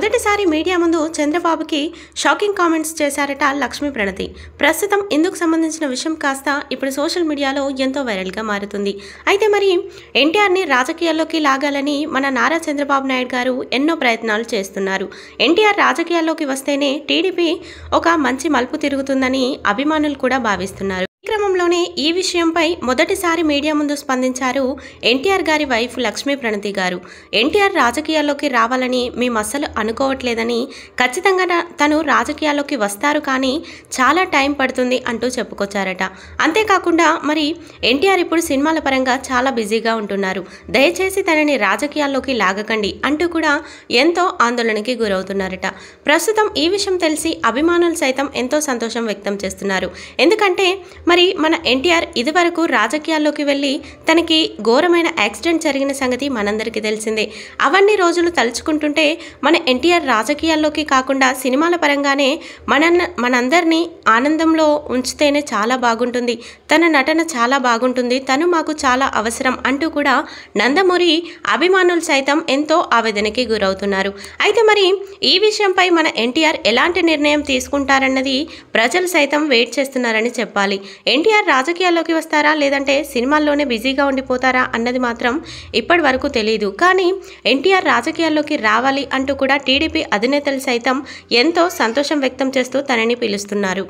మొదటిసారి మీడియా ముందు చంద్రబాబుకి షాకింగ్ కామెంట్స్ చేశారట లక్ష్మీ ప్రణతి ప్రస్తుతం ఇందుకు సంబంధించిన విషయం కాస్త ఇప్పుడు సోషల్ మీడియాలో ఎంతో వైరల్గా మారుతుంది అయితే మరి ఎన్టీఆర్ని రాజకీయాల్లోకి లాగాలని మన నారా చంద్రబాబు నాయుడు గారు ఎన్నో ప్రయత్నాలు చేస్తున్నారు ఎన్టీఆర్ రాజకీయాల్లోకి వస్తేనే టీడీపీ ఒక మంచి మలుపు తిరుగుతుందని అభిమానులు కూడా భావిస్తున్నారు క్రమంలోనే ఈ విషయంపై మొదటిసారి మీడియా ముందు స్పందించారు ఎన్టీఆర్ గారి వైఫ్ లక్ష్మీ ప్రణతి గారు ఎన్టీఆర్ రాజకీయాల్లోకి రావాలని మేము అస్సలు అనుకోవట్లేదని ఖచ్చితంగా తను రాజకీయాల్లోకి వస్తారు కానీ చాలా టైం పడుతుంది అంటూ చెప్పుకొచ్చారట అంతేకాకుండా మరి ఎన్టీఆర్ ఇప్పుడు సినిమాల పరంగా చాలా బిజీగా ఉంటున్నారు దయచేసి తనని రాజకీయాల్లోకి లాగకండి అంటూ కూడా ఎంతో ఆందోళనకి గురవుతున్నారట ప్రస్తుతం ఈ విషయం తెలిసి అభిమానులు సైతం ఎంతో సంతోషం వ్యక్తం చేస్తున్నారు ఎందుకంటే మరి మరి మన ఎన్టీఆర్ ఇదివరకు రాజకీయాల్లోకి వెళ్ళి తనకి ఘోరమైన యాక్సిడెంట్ జరిగిన సంగతి మనందరికీ తెలిసిందే అవన్నీ రోజులు తలుచుకుంటుంటే మన ఎన్టీఆర్ రాజకీయాల్లోకి కాకుండా సినిమాల పరంగానే మన మనందరినీ ఆనందంలో ఉంచితేనే చాలా బాగుంటుంది తన నటన చాలా బాగుంటుంది తను మాకు చాలా అవసరం అంటూ కూడా నందమూరి అభిమానులు సైతం ఎంతో ఆవేదనకి గురవుతున్నారు అయితే మరి ఈ విషయంపై మన ఎన్టీఆర్ ఎలాంటి నిర్ణయం తీసుకుంటారన్నది ప్రజలు సైతం వెయిట్ చేస్తున్నారని చెప్పాలి ఎన్టీఆర్ రాజకీయాల్లోకి వస్తారా లేదంటే సినిమాల్లోనే బిజీగా ఉండిపోతారా అన్నది మాత్రం ఇప్పటి వరకు తెలియదు కానీ ఎన్టీఆర్ రాజకీయాల్లోకి రావాలి అంటూ కూడా టీడీపీ అధినేతలు సైతం ఎంతో సంతోషం వ్యక్తం చేస్తూ తనని పిలుస్తున్నారు